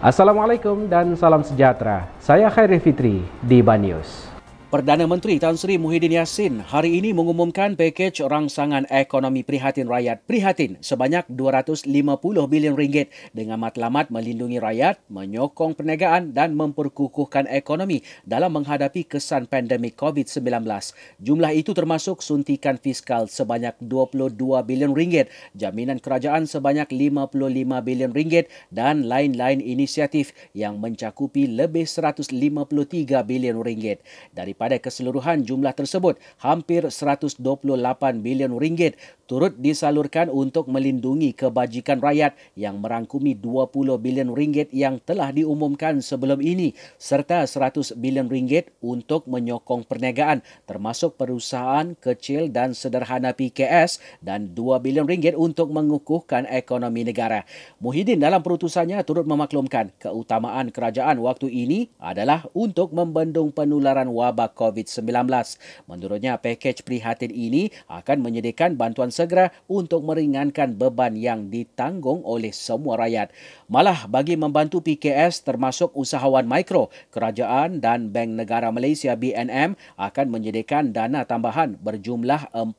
Assalamualaikum dan salam sejahtera. Saya Khairi Fitri di Banyus. Perdana Menteri Tan Sri Muhyiddin Yassin hari ini mengumumkan pakej rangsangan ekonomi prihatin rakyat prihatin sebanyak 250 bilion ringgit dengan matlamat melindungi rakyat, menyokong perniagaan dan memperkukuhkan ekonomi dalam menghadapi kesan pandemik COVID-19. Jumlah itu termasuk suntikan fiskal sebanyak 22 bilion ringgit, jaminan kerajaan sebanyak 55 bilion ringgit dan lain-lain inisiatif yang mencakupi lebih 153 bilion ringgit. Dari pada keseluruhan jumlah tersebut hampir 128 bilion ringgit turut disalurkan untuk melindungi kebajikan rakyat yang merangkumi 20 bilion ringgit yang telah diumumkan sebelum ini serta 100 bilion ringgit untuk menyokong perniagaan termasuk perusahaan kecil dan sederhana PKS dan 2 bilion ringgit untuk mengukuhkan ekonomi negara. Muhyiddin dalam perutusannya turut memaklumkan keutamaan kerajaan waktu ini adalah untuk membendung penularan wabak COVID-19. Menurutnya, pakej prihatin ini akan menyediakan bantuan segera untuk meringankan beban yang ditanggung oleh semua rakyat. Malah bagi membantu PKS termasuk usahawan mikro, kerajaan dan Bank Negara Malaysia BNM akan menyediakan dana tambahan berjumlah 4.5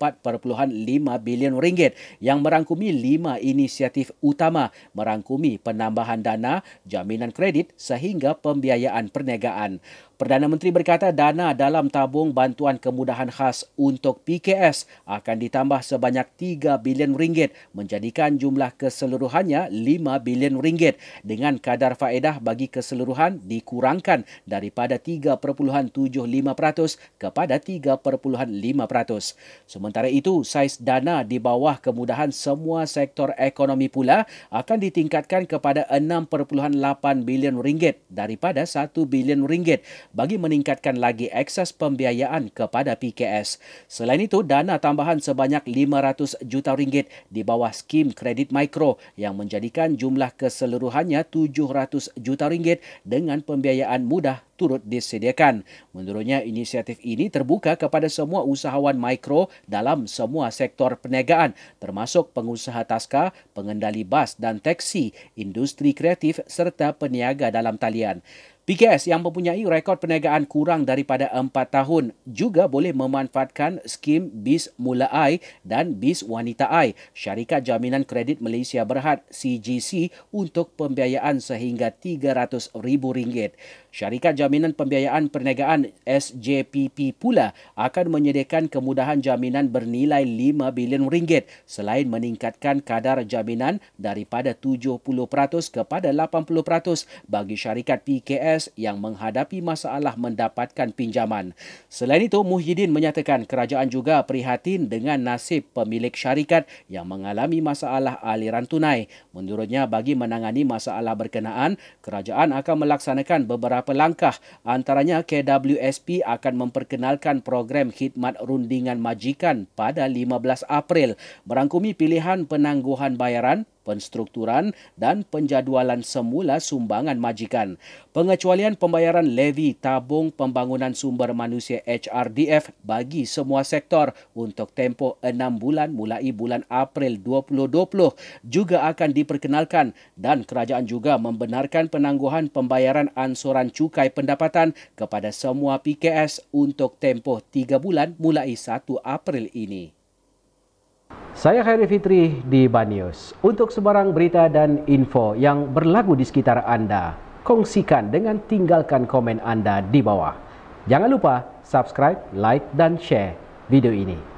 bilion ringgit yang merangkumi lima inisiatif utama merangkumi penambahan dana, jaminan kredit sehingga pembiayaan perniagaan. Perdana Menteri berkata dana dalam tabung bantuan kemudahan khas untuk PKS akan ditambah sebanyak 3 bilion ringgit menjadikan jumlah keseluruhannya 5 bilion ringgit dengan kadar faedah bagi keseluruhan dikurangkan daripada 3.75% kepada 3.5%. Sementara itu, saiz dana di bawah kemudahan semua sektor ekonomi pula akan ditingkatkan kepada 6.8 bilion ringgit daripada 1 bilion ringgit bagi meningkatkan lagi eks akses pembiayaan kepada PKS. Selain itu, dana tambahan sebanyak 500 juta ringgit di bawah skim kredit mikro yang menjadikan jumlah keseluruhannya 700 juta ringgit dengan pembiayaan mudah turut disediakan. Menurutnya, inisiatif ini terbuka kepada semua usahawan mikro dalam semua sektor perniagaan termasuk pengusaha taska, pengendali bas dan teksi, industri kreatif serta peniaga dalam talian. PKS yang mempunyai rekod perniagaan kurang daripada 4 tahun juga boleh memanfaatkan skim BIS Mula AI dan BIS Wanita AI, Syarikat Jaminan Kredit Malaysia Berhad CGC untuk pembiayaan sehingga RM300,000. Syarikat Jaminan Pembiayaan Perniagaan SJPP pula akan menyediakan kemudahan jaminan bernilai RM5 bilion ringgit selain meningkatkan kadar jaminan daripada 70% kepada 80% bagi syarikat PKS MBS yang menghadapi masalah mendapatkan pinjaman. Selain itu, Muhyiddin menyatakan kerajaan juga prihatin dengan nasib pemilik syarikat yang mengalami masalah aliran tunai. Menurutnya, bagi menangani masalah berkenaan, kerajaan akan melaksanakan beberapa langkah. Antaranya, KWSP akan memperkenalkan program khidmat rundingan majikan pada 15 April merangkumi pilihan penangguhan bayaran penstrukturan dan penjadualan semula sumbangan majikan. Pengecualian pembayaran levy tabung pembangunan sumber manusia HRDF bagi semua sektor untuk tempoh enam bulan mulai bulan April 2020 juga akan diperkenalkan dan kerajaan juga membenarkan penangguhan pembayaran ansuran cukai pendapatan kepada semua PKS untuk tempoh tiga bulan mulai 1 April ini. Saya Khairi Fitri di Banyus. Untuk sebarang berita dan info yang berlaku di sekitar anda, kongsikan dengan tinggalkan komen anda di bawah. Jangan lupa subscribe, like dan share video ini.